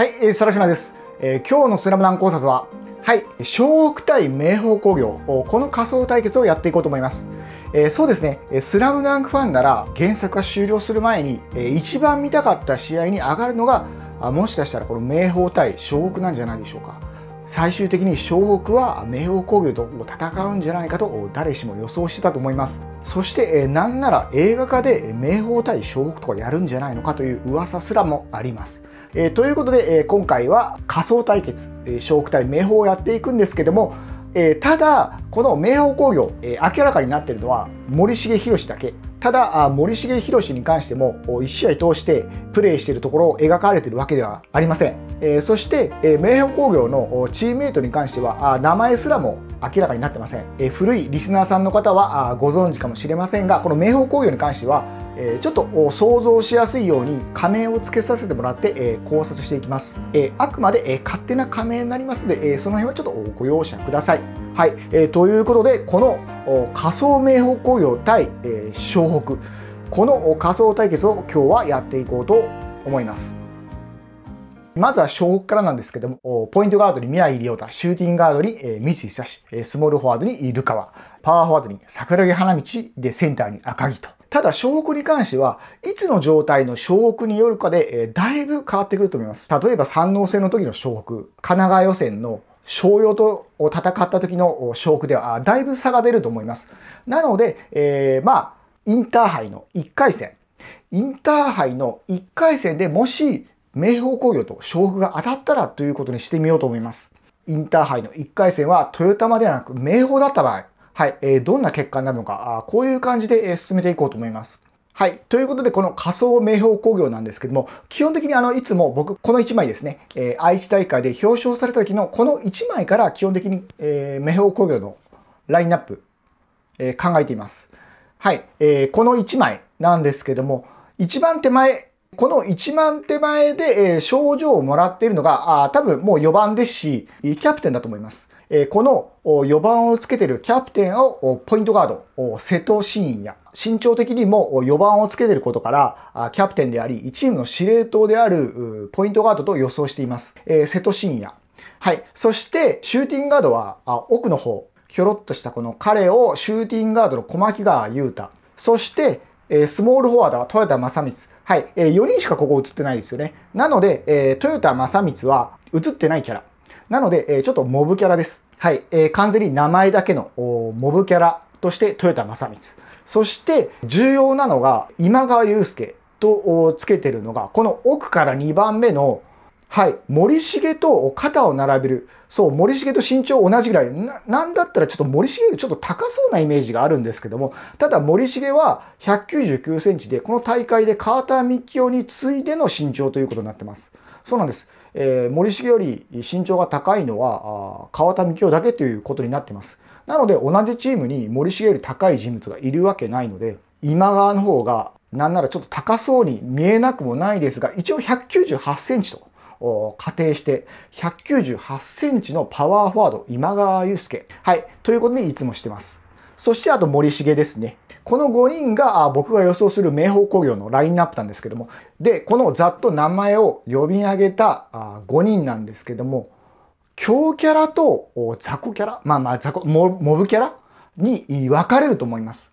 はい、えー、更島です、えー、今日のスラムダン考察は、はい、湘北対明豊工業、この仮想対決をやっていこうと思います。えー、そうですね、スラムダンクファンなら原作が終了する前に、えー、一番見たかった試合に上がるのが、あもしかしたらこの明豊対湘北なんじゃないでしょうか。最終的に湘北は明豊工業と戦うんじゃないかと誰しも予想してたと思いますそしてえなんなら映画化で明豊対湘北とかやるんじゃないのかという噂すらもありますえー、ということで、えー、今回は仮想対決、えー、小対名宝をやっていくんですけども、えー、ただこの名宝工業、えー、明らかになっているのは森重宏だけただ森重宏に関しても1試合通してプレーしているところを描かれているわけではありません、えー、そして、えー、名宝工業のチームメイトに関しては名前すらも明らかになってません、えー、古いリスナーさんの方はご存知かもしれませんがこの名宝工業に関してはえちょっと想像しやすいように仮面をつけさせてもらって、え考察していきます、えあくまで、え勝手な仮面になりますので、えその辺はちょっとご容赦くださいはい、えということでこの仮想名宝工業対、え湘北この仮想対決を今日はやっていこうと思いますまずは小国からなんですけども、ポイントガードに宮城亮太、シューティングガードに、え三井久志、スモールフォワードにルカワ、パワーフォワードに桜木花道でセンターに赤木と。ただ、小北に関しては、いつの状態の小北によるかで、えー、だいぶ変わってくると思います。例えば、三能戦の時の小北、神奈川予選の商陽と戦った時の小北では、だいぶ差が出ると思います。なので、えー、まあ、インターハイの1回戦、インターハイの1回戦でもし明豊工業と勝負が当たったらということにしてみようと思います。インターハイの1回戦はトヨタではなく明豊だった場合、はい、えー、どんな結果になるのか、こういう感じで進めていこうと思います。はい。ということで、この仮想明豊工業なんですけども、基本的にあの、いつも僕、この1枚ですね、えー、愛知大会で表彰された時のこの1枚から基本的に、えー、明豊工業のラインナップ、えー、考えています。はい。えー、この1枚なんですけども、一番手前、この1万手前で、えー、状をもらっているのが、あ多分もう4番ですし、キャプテンだと思います。えー、この4番をつけてるキャプテンをポイントガード、瀬戸慎也。身長的にも4番をつけてることから、キャプテンであり、チームの司令塔であるポイントガードと予想しています。えー、瀬戸慎也。はい。そして、シューティングガードは奥の方、ひょろっとしたこの彼をシューティングガードの小牧川優太。そして、えスモールフォワードは豊田正光。はい、え4人しかここ映ってないですよね。なので、え豊田正光は映ってないキャラ。なので、えちょっとモブキャラです。はい、え完全に名前だけのモブキャラとして豊田正光。そして、重要なのが今川祐介とつけてるのが、この奥から2番目のはい、森重と肩を並べるそう、森重と身長同じぐらい。な、なんだったらちょっと森重よりちょっと高そうなイメージがあるんですけども、ただ森重は199センチで、この大会でカーター・ミッキオに次いでの身長ということになってます。そうなんです。えー、森重より身長が高いのは、あ川田幹雄だけということになってます。なので同じチームに森重より高い人物がいるわけないので、今川の方がなんならちょっと高そうに見えなくもないですが、一応198センチと仮定して、198センチのパワーフォワード、今川祐介。はい。ということで、いつもしてます。そしてあと森重ですね。この5人が僕が予想する名宝工業のラインナップなんですけども。で、このざっと名前を呼び上げた5人なんですけども、強キャラと雑魚キャラ、まあまあ雑魚、モブキャラに分かれると思います。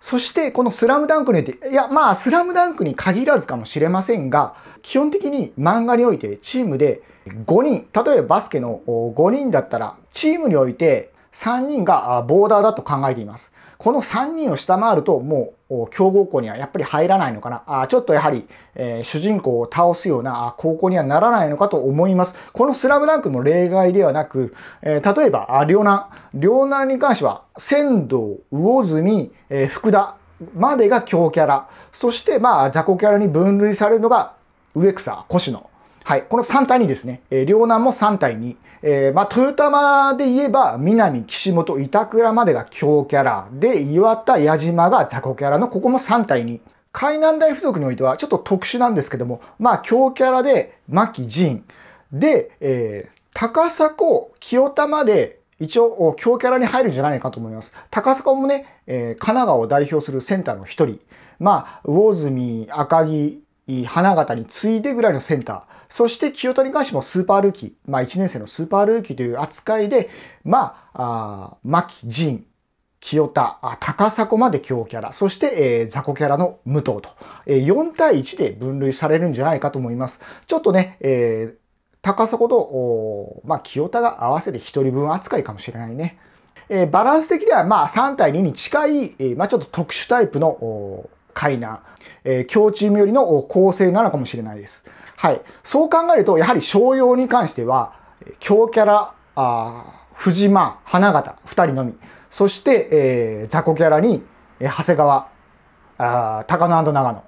そして、このスラムダンクにて、いや、まあ、スラムダンクに限らずかもしれませんが、基本的に漫画においてチームで5人、例えばバスケの5人だったら、チームにおいて3人がボーダーだと考えています。この3人を下回るともう強豪校にはやっぱり入らないのかな。あちょっとやはり、えー、主人公を倒すような高校にはならないのかと思います。このスラムダンクも例外ではなく、えー、例えば、両南。両南に関しては、仙道、魚住、えー、福田までが強キャラ。そして、まあ、雑魚キャラに分類されるのが上草、越野。はい。この3対2ですね。えー、両南も3対2。えー、まあ、豊玉で言えば、南、岸本、板倉までが強キャラ。で、岩田、矢島が雑魚キャラの、ここも3対2。海南大付属においては、ちょっと特殊なんですけども、まあ、強キャラで、牧、仁。で、えー、高砂、清田まで、一応、強キャラに入るんじゃないかと思います。高砂もね、えー、神奈川を代表するセンターの一人。まあ、魚住、赤城、花形に次いでぐらいのセンター、そして清田に関してもスーパールーキー、まあ1年生のスーパールーキーという扱いで、まあ、あ牧、仁、清田、高迫まで強キャラ、そして、えー、雑魚キャラの武藤と、えー、4対1で分類されるんじゃないかと思います。ちょっとね、えー、高迫と、まあ、清田が合わせて1人分扱いかもしれないね。えー、バランス的には、まあ、3対2に近い、えー、まあ、ちょっと特殊タイプの、海南えー、強チームよりの構成なのかもしれないです。はい。そう考えると、やはり商用に関しては、強キャラ、あ藤間、花形、二人のみ。そして、えー、雑魚キャラに、え長谷川、あ高野長野。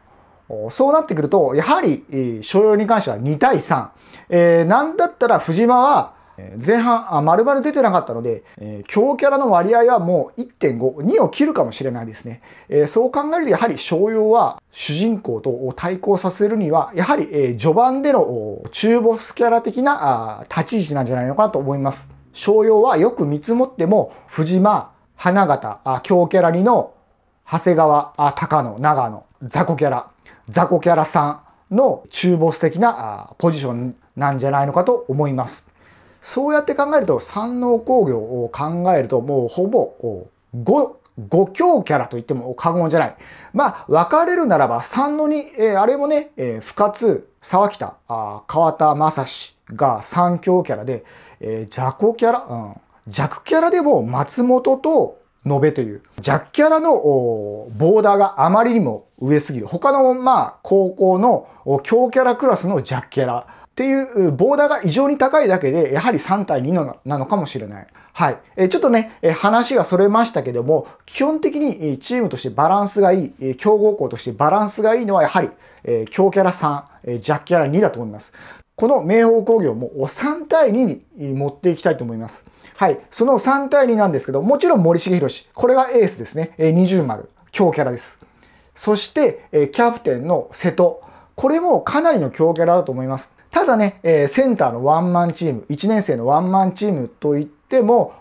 そうなってくると、やはり、商用に関しては2対3。えー、なんだったら藤間は、前半る丸々出てなかったので、えー、強キャラの割合はもう1.5、2を切るかもしれないですね。えー、そう考えるとやはり商用は主人公と対抗させるには、やはり、え序盤での中ボスキャラ的な立ち位置なんじゃないのかなと思います。商用はよく見積もっても、藤間、花形、強キャラ2の長谷川、高野、長野、雑魚キャラ、雑魚キャラさんの中ボス的なポジションなんじゃないのかと思います。そうやって考えると、三能工業を考えると、もうほぼ5、5強キャラと言っても過言じゃない。まあ、分かれるならば三能に、えー、あれもね、えー、深津、沢北、あ川田正史が三強キャラで、えー、雑キャラ、うん、弱キャラでも松本と延べという、弱キャラのボーダーがあまりにも上すぎる。他の、まあ、高校の強キャラクラスの弱キャラ。っていうボーダーが異常に高いだけで、やはり3対2のなのかもしれない。はい。えちょっとね、え話がそれましたけども、基本的にチームとしてバランスがいい、強豪校としてバランスがいいのはやはり、え強キャラ3、えジキャラ2だと思います。この明豊工業も3対2に持っていきたいと思います。はい。その3対2なんですけど、もちろん森重宏。これがエースですね。20丸。強キャラです。そして、キャプテンの瀬戸。これもかなりの強キャラだと思います。ただね、えセンターのワンマンチーム、1年生のワンマンチームといっても、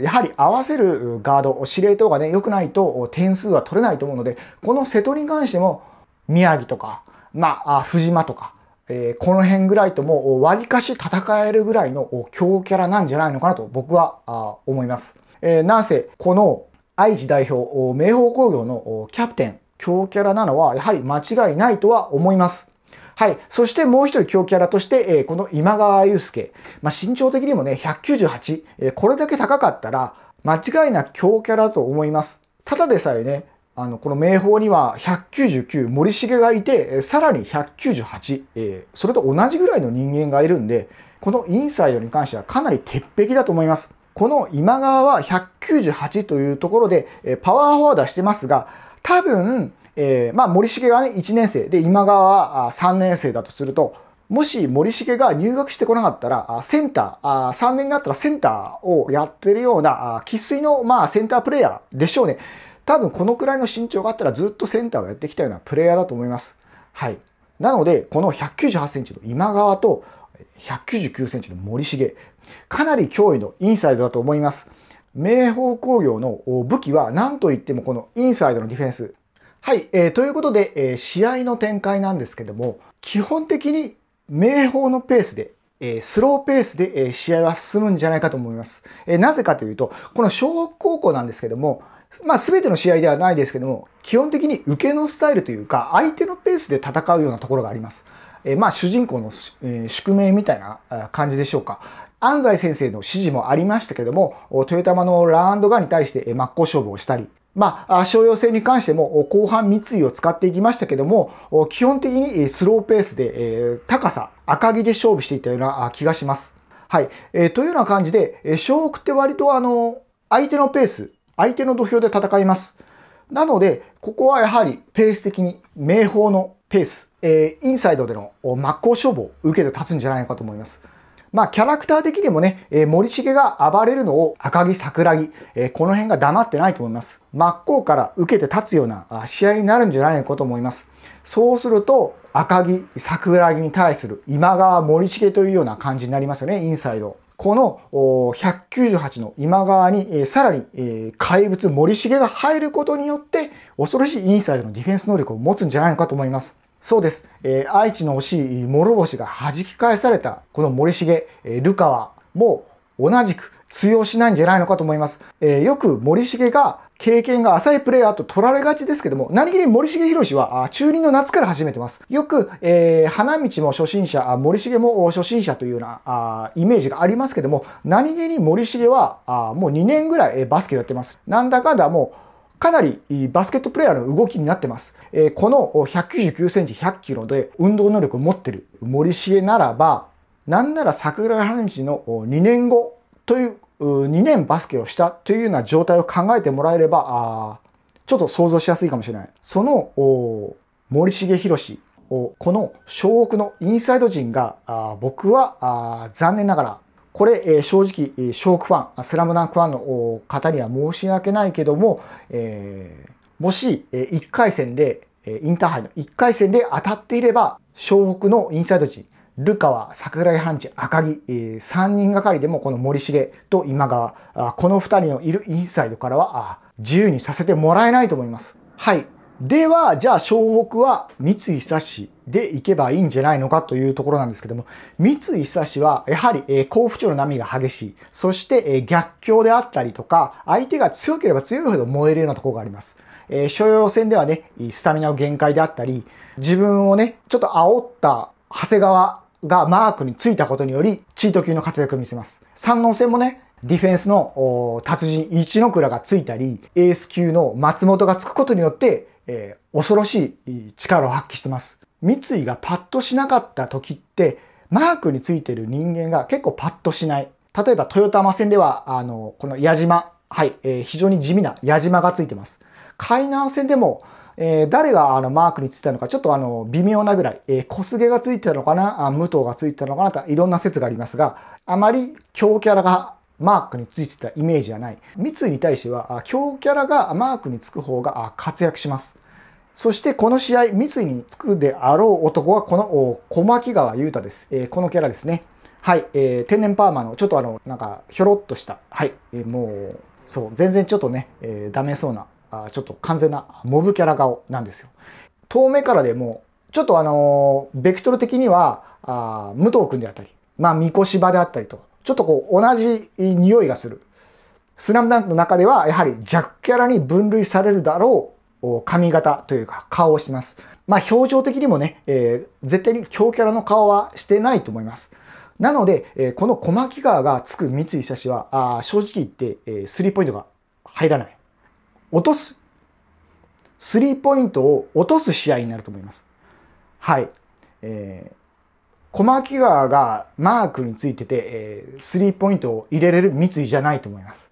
やはり合わせるガード、司令塔がね、良くないと点数は取れないと思うので、この瀬戸に関しても、宮城とか、まあ、藤間とか、えー、この辺ぐらいとも、わりかし戦えるぐらいの強キャラなんじゃないのかなと僕は思います。えー、なんせ、この愛知代表、明豊工業のキャプテン、強キャラなのはやはり間違いないとは思います。はい。そしてもう一人強キャラとして、えこの今川祐介。まあ、身長的にもね、198、えこれだけ高かったら、間違いなく強キャラと思います。ただでさえね、あの、この名宝には199森重がいて、さらに198、えー、それと同じぐらいの人間がいるんで、このインサイドに関してはかなり鉄壁だと思います。この今川は198というところで、えパワーフォワードしてますが、多分、えー、まあ、森重がね、1年生で、今川は3年生だとすると、もし森重が入学してこなかったら、センター、3年になったらセンターをやってるような、生粋の、まあ、センタープレイヤーでしょうね。多分このくらいの身長があったらずっとセンターをやってきたようなプレイヤーだと思います。はい。なので、この198センチの今川と199センチの森重、かなり脅威のインサイドだと思います。明豊工業の武器は何といってもこのインサイドのディフェンス。はい、えー、ということで、えー、試合の展開なんですけども、基本的に明豊のペースで、えー、スローペースで、えー、試合は進むんじゃないかと思います。えー、なぜかというと、この小北高校なんですけども、まあ、全ての試合ではないですけども、基本的に受けのスタイルというか、相手のペースで戦うようなところがあります。えまあ、主人公の、え宿命みたいな感じでしょうか。安西先生の指示もありましたけども、豊玉のランドガンに対して真っ向勝負をしたり、まあ、商用性に関しても後半三井を使っていきましたけども、基本的にスローペースで高さ、赤木で勝負していたような気がします。はい。えー、というような感じで、小北って割とあの、相手のペース、相手の土俵で戦います。なので、ここはやはりペース的に明豊のペース、えー、インサイドでの真っ向勝負を受けて立つんじゃないかと思います。まあ、キャラクター的にもね、えー、森重が暴れるのを赤木桜木、えー、この辺が黙ってないと思います。真っ向から受けて立つような試合になるんじゃないかと思います。そうすると、赤木、桜木に対する今川森重というような感じになりますよね、インサイド。この198の今川にさらに怪物森重が入ることによって恐ろしいインサイドのディフェンス能力を持つんじゃないのかと思います。そうです、えー、愛知の惜しい諸星が弾き返されたこの森重、えー、ルカは、もう同じく通用しないんじゃないのかと思います。えー、よく森重が経験が浅いプレイヤーと取られがちですけども、何気に森重博は中2の夏から始めてます。よく、えー、花道も初心者、森重も初心者というようなあイメージがありますけども、何気に森重はもう2年ぐらい、バスケをやってます。なんだかんだもうかなりバスケットプレイヤーの動きになってます。えこの199センチ100キロで運動能力を持ってる森重ならば、なんなら桜花道の2年後という2年バスケをしたというような状態を考えてもらえれば、あちょっと想像しやすいかもしれない。その森重宏この小北のインサイド陣が僕は残念ながらこれ、え正直、ショークファン、スラムダンクファンの方には申し訳ないけども、えー、もし、え1回戦で、えインターハイの1回戦で当たっていれば、湘北のインサイド陣、ルカワ、桜井半地、赤木、えー、3人がかりでもこの森重と今川、この2人のいるインサイドからは自由にさせてもらえないと思います。はい。では、じゃあ、湘北は三井久志で行けばいいんじゃないのかというところなんですけども、三井久志は、やはり、え甲府町の波が激しい。そして、え逆境であったりとか、相手が強ければ強いほど燃えるようなところがあります。えー、所要戦ではね、スタミナの限界であったり、自分をね、ちょっと煽った長谷川がマークについたことにより、チート級の活躍を見せます。三能戦もね、ディフェンスの達人、一ノ倉がついたり、エース級の松本がつくことによって、えー、恐ろしい力を発揮してます。三井がパッとしなかった時って、マークについてる人間が結構パッとしない。例えば、豊玉線では、あの、この矢島、はい、えー、非常に地味な矢島がついてます。海南線でも、えー、誰があのマークについたのか、ちょっとあの、微妙なぐらい、えー、小菅がついてたのかな、あ武藤がついてたのかなと、いろんな説がありますが、あまり強キャラがマークについてたイメージはない。三井に対しては、強キャラがマークにつく方が活躍します。そしてこの試合、三井につくであろう男はこの小牧川優太です、えこのキャラですね。はい、えー、天然パーマのちょっとあの、なんかひょろっとした、はい、えー、もう、そう、全然ちょっとね、えー、ダメそうなあ、ちょっと完全なモブキャラ顔なんですよ。遠目からでも、ちょっとあのー、ベクトル的には、あ武藤君であったり、まあ、三越場であったりと、ちょっとこう同じ匂いがする。スラムダンクの中ではやはり弱キャラに分類されるだろう髪型というか顔をしてます。まあ表情的にもね、えー、絶対に強キャラの顔はしてないと思います。なので、えー、この小牧川がつく三井久志は、あ正直言って、えスリーポイントが入らない。落とす。スリーポイントを落とす試合になると思います。はい。えー、小牧川がマークについてて、えー、スリーポイントを入れれる三井じゃないと思います。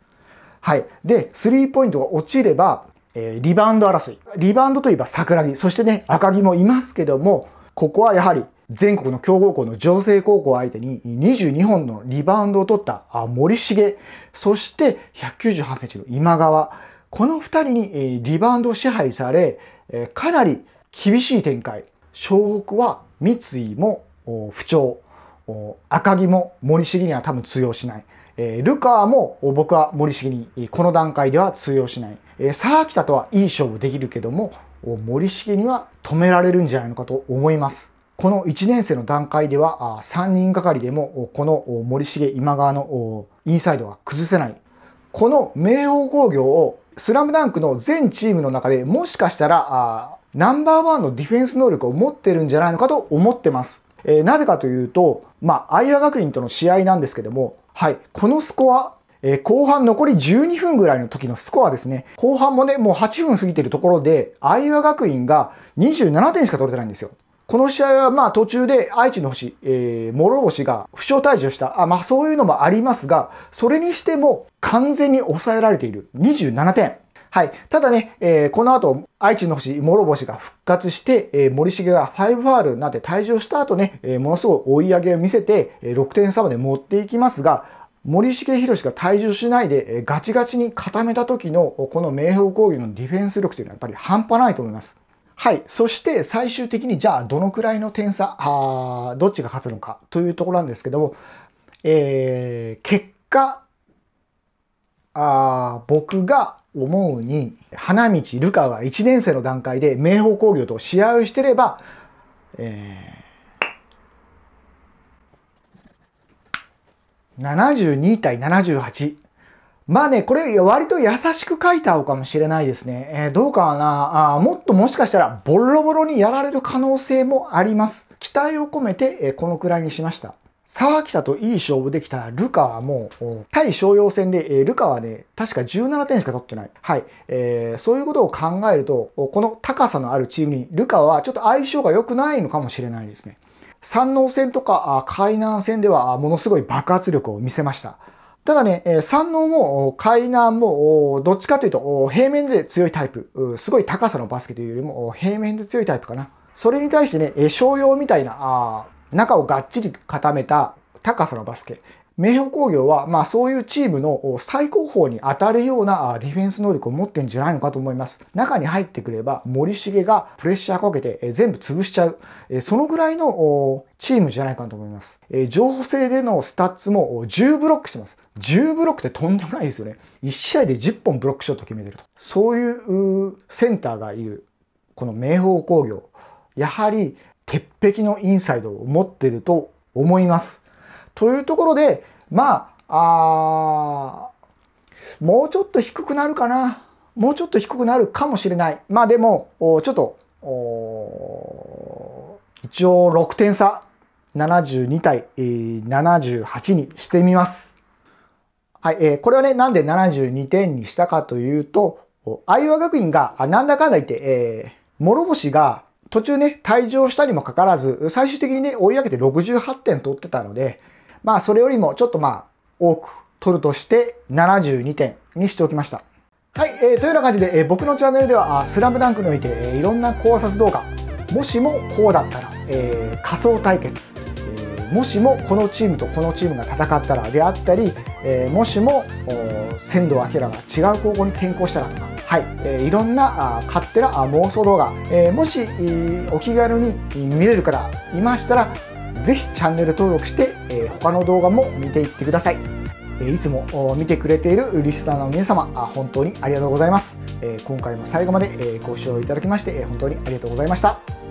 はい。で、スリーポイントが落ちれば、えー、リバウンド争い。リバウンドといえば桜木、そしてね、赤木もいますけども、ここはやはり全国の強豪校の女性高校相手に22本のリバウンドを取った森重、そして198センチの今川、この二人にリバウンドを支配され、かなり厳しい展開。湘北は三井も不調、赤木も森重には多分通用しない。えー、ルカーも僕は森重にこの段階では通用しない。えー、沢北とはいい勝負できるけども、森重には止められるんじゃないのかと思います。この1年生の段階では3人がかりでもこの森重今川のインサイドは崩せない。この明豊工業をスラムダンクの全チームの中でもしかしたらナンバーワンのディフェンス能力を持ってるんじゃないのかと思ってます。えー、なぜかというと、まあ、愛和学院との試合なんですけども、はい、このスコア、えー、後半残り12分ぐらいの時のスコアですね。後半もね、もう8分過ぎてるところで、愛和学院が27点しか取れてないんですよ。この試合はまあ途中で愛知の星、えー、諸星が負傷退場した。あ、まあそういうのもありますが、それにしても完全に抑えられている。27点。はい。ただね、えー、この後、愛知の星、諸星が復活して、えー、森重が 5R になって退場した後ね、えー、ものすごい追い上げを見せて、えー、6点差まで持っていきますが、森重博が退場しないで、えー、ガチガチに固めた時の、この明豊工業のディフェンス力というのはやっぱり半端ないと思います。はい。そして最終的にじゃあどのくらいの点差、あどっちが勝つのかというところなんですけども、えー、結果、あ僕が思うに、花道ルカは1年生の段階で明豊工業と試合してれば、えー、72対78。まあね、これ割と優しく書いた方かもしれないですね。えー、どうかなあもっともしかしたらボロボロにやられる可能性もあります。期待を込めて、えー、このくらいにしました。沢北といい勝負できたルカはもう、対商用戦で、えー、ルカはね、確か17点しか取ってない。はい。えー、そういうことを考えると、この高さのあるチームに、ルカはちょっと相性が良くないのかもしれないですね。山王戦とか海南戦ではものすごい爆発力を見せました。ただね、山王も海南もどっちかというと平面で強いタイプ。すごい高さのバスケというよりも平面で強いタイプかな。それに対してね、商用みたいな中をがっちり固めた高さのバスケ。名誉工業は、まあそういうチームの最高峰に当たるようなディフェンス能力を持ってんじゃないのかと思います。中に入ってくれば森重がプレッシャーかけて全部潰しちゃう。そのぐらいのチームじゃないかなと思います。情報制でのスタッツも10ブロックしてます。10ブロックってとんでもないですよね。1試合で10本ブロックショット決めてると。そういうセンターがいる、この明豊工業。やはり鉄壁のインサイドを持ってると思います。というところで、まあ、あもうちょっと低くなるかな。もうちょっと低くなるかもしれない。まあでも、ちょっと、一応6点差、72対78にしてみます。はい、えー、これはね、なんで72点にしたかというと、愛和学院が、なんだかんだ言って、えー、諸星が途中ね、退場したにもかかわらず、最終的にね、追い上げて68点取ってたので、まあ、それよりもちょっとまあ、多く取るとして72点にしておきました。はい、えー、というような感じで、えー、僕のチャンネルでは、スラムダンクにおいて、えー、いろんな考察動画、もしもこうだったら、えー、仮想対決、えー、もしもこのチームとこのチームが戦ったらであったり、えー、もしも、鮮度明らが違う高校に転校したらとか、はい、えー、いろんなあ勝手な妄想動画、えー、もし、えー、お気軽に見れる方いましたら、ぜひチャンネル登録して、え他の動画も見ていってください。えいつも見てくれているリスナーの皆様、本当にありがとうございます。え今回も最後までご視聴いただきまして、本当にありがとうございました。